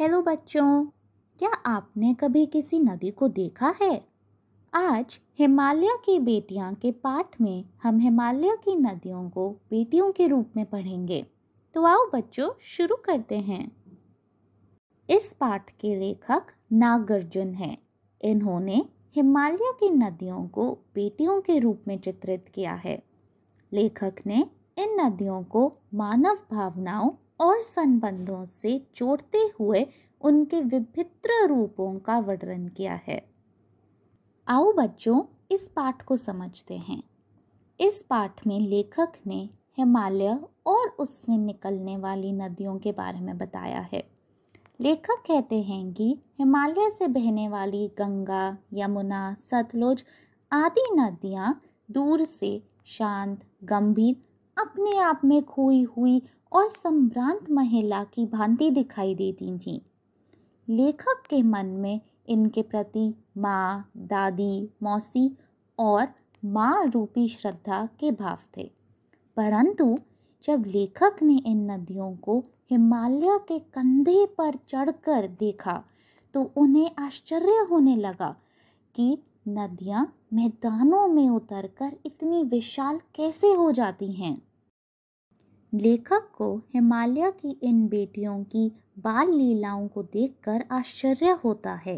hello बच्चों क्या आपने कभी किसी नदी को देखा है आज हिमालय की बेटियां के पाठ में हम हिमालय की नदियों को बेटियों के रूप में पढ़ेंगे तो आओ बच्चों शुरू करते हैं इस पाठ के लेखक नागार्जुन हैं इन्होंने हिमालय की नदियों को बेटियों के रूप में चित्रित किया है लेखक ने इन नदियों को मानव भावनाओं और संबंधों से जोड़ते हुए उनके विभिन्न रूपों का वर्णन किया है आओ बच्चों इस पाठ को समझते हैं इस पाठ में लेखक ने हिमालय और उससे निकलने वाली नदियों के बारे में बताया है लेखक कहते हैं कि हिमालय से बहने वाली गंगा यमुना सतलुज आदि नदियाँ दूर से शांत गंभीर अपने आप में खोई हुई और संभ्रांत महिला की भांति दिखाई देती थी लेखक के मन में इनके प्रति माँ दादी मौसी और माँ रूपी श्रद्धा के भाव थे परंतु जब लेखक ने इन नदियों को हिमालय के कंधे पर चढ़कर देखा तो उन्हें आश्चर्य होने लगा कि नदियाँ मैदानों में उतरकर इतनी विशाल कैसे हो जाती हैं लेखक को हिमालय की इन बेटियों की बाल लीलाओं को देखकर आश्चर्य होता है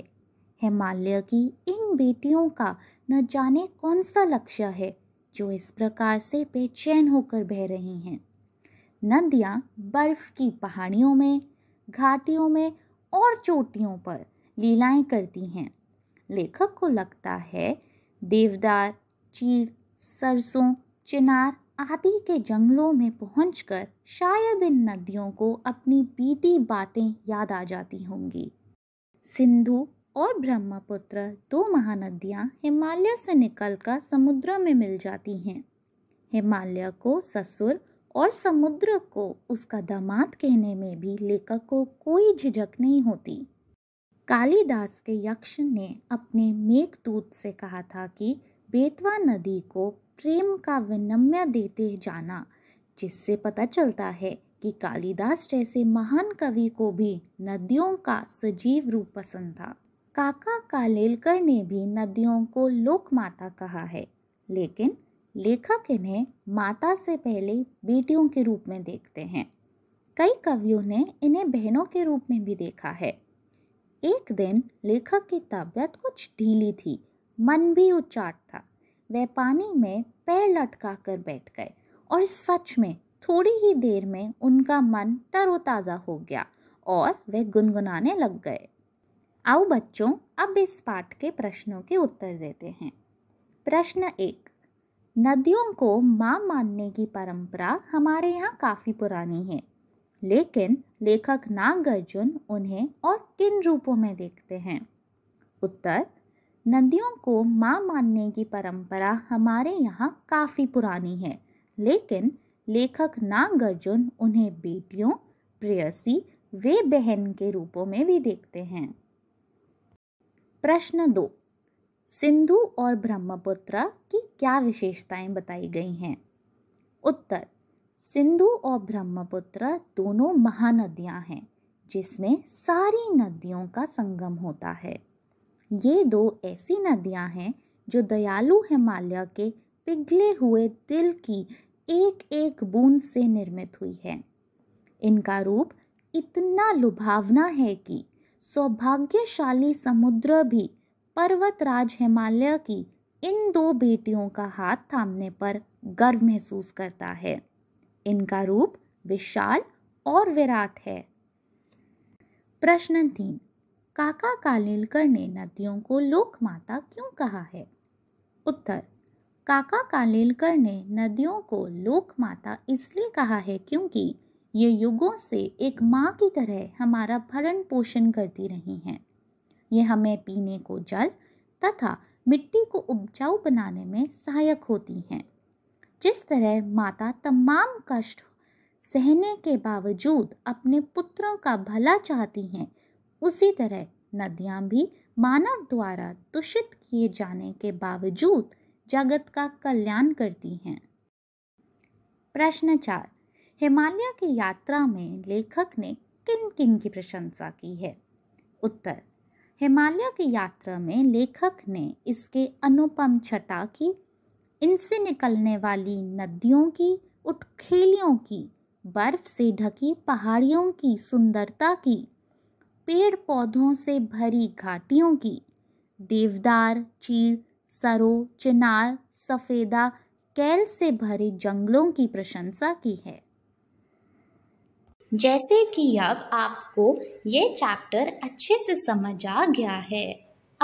हिमालय की इन बेटियों का न जाने कौन सा लक्ष्य है जो इस प्रकार से बेचैन होकर बह रही हैं नदियाँ बर्फ़ की पहाड़ियों में घाटियों में और चोटियों पर लीलाएं करती हैं लेखक को लगता है देवदार चीड़ सरसों चिनार आदि के जंगलों में पहुंचकर शायद इन नदियों को अपनी बीती बातें याद आ जाती होंगी सिंधु और ब्रह्मपुत्र दो महानदियाँ हिमालय से निकलकर समुद्र में मिल जाती हैं हिमालय को ससुर और समुद्र को उसका दामाद कहने में भी लेखक को कोई झिझक नहीं होती कालिदास के यक्ष ने अपने मेघदूत से कहा था कि बेतवा नदी को प्रेम का विनम्य देते जाना जिससे पता चलता है कि कालिदास जैसे महान कवि को भी नदियों का सजीव रूप पसंद था काका कालेलकर ने भी नदियों को लोक माता कहा है लेकिन लेखक इन्हें माता से पहले बेटियों के रूप में देखते हैं कई कवियों ने इन्हें बहनों के रूप में भी देखा है एक दिन लेखक की तबीयत कुछ ढीली थी मन भी उचाट था वह पानी में पैर लटका कर बैठ गए और सच में थोड़ी ही देर में उनका मन तरोताज़ा हो गया और वे गुनगुनाने लग गए आओ बच्चों अब इस पाठ के प्रश्नों के उत्तर देते हैं प्रश्न एक नदियों को माँ मानने की परंपरा हमारे यहाँ काफ़ी पुरानी है लेकिन लेखक नागार्जुन उन्हें और किन रूपों में देखते हैं उत्तर नदियों को माँ मानने की परंपरा हमारे यहाँ काफ़ी पुरानी है लेकिन लेखक नाग अर्जुन उन्हें बेटियों प्रेयसी वे बहन के रूपों में भी देखते हैं प्रश्न दो सिंधु और ब्रह्मपुत्र की क्या विशेषताएं बताई गई हैं उत्तर सिंधु और ब्रह्मपुत्र दोनों महानदियां हैं जिसमें सारी नदियों का संगम होता है ये दो ऐसी नदियाँ हैं जो दयालु हिमालय के पिघले हुए दिल की एक एक बूंद से निर्मित हुई है इनका रूप इतना लुभावना है कि सौभाग्यशाली समुद्र भी पर्वतराज हिमालय की इन दो बेटियों का हाथ थामने पर गर्व महसूस करता है इनका रूप विशाल और विराट है प्रश्न तीन काका कालेलकर ने नदियों को लोक माता क्यों कहा है उत्तर काका कालेलकर ने नदियों को लोक माता इसलिए कहा है क्योंकि ये युगों से एक माँ की तरह हमारा भरण पोषण करती रही हैं ये हमें पीने को जल तथा मिट्टी को उपजाऊ बनाने में सहायक होती हैं जिस तरह माता तमाम कष्ट सहने के बावजूद अपने पुत्रों का भला चाहती हैं उसी तरह नदियाँ भी मानव द्वारा दूषित किए जाने के बावजूद जगत का कल्याण करती हैं प्रश्न चार हिमालय की यात्रा में लेखक ने किन किन की प्रशंसा की है उत्तर हिमालय की यात्रा में लेखक ने इसके अनुपम छटा की इनसे निकलने वाली नदियों की उठखेलियों की बर्फ से ढकी पहाड़ियों की सुंदरता की पेड़ पौधों से भरी घाटियों की देवदार चीड़ सरो चिनार सफ़ेदा कैल से भरे जंगलों की प्रशंसा की है जैसे कि अब आपको ये चैप्टर अच्छे से समझ आ गया है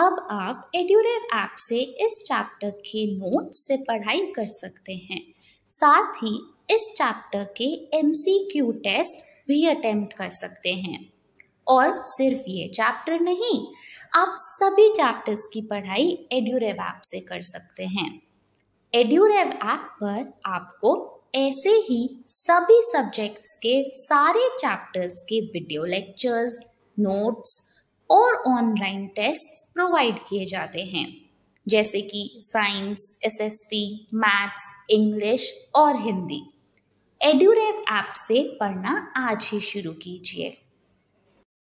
अब आप एड्यूरेव ऐप से इस चैप्टर के नोट्स से पढ़ाई कर सकते हैं साथ ही इस चैप्टर के एमसीक्यू टेस्ट भी अटेम्प्ट कर सकते हैं और सिर्फ ये चैप्टर नहीं आप सभी चैप्टर्स की पढ़ाई एड्यूरेव ऐप से कर सकते हैं एड्यूरेव ऐप पर आपको ऐसे ही सभी सब्जेक्ट्स के सारे चैप्टर्स के वीडियो लेक्चर्स नोट्स और ऑनलाइन टेस्ट प्रोवाइड किए जाते हैं जैसे कि साइंस एसएसटी, मैथ्स इंग्लिश और हिंदी एड्यूरेव ऐप से पढ़ना आज ही शुरू कीजिए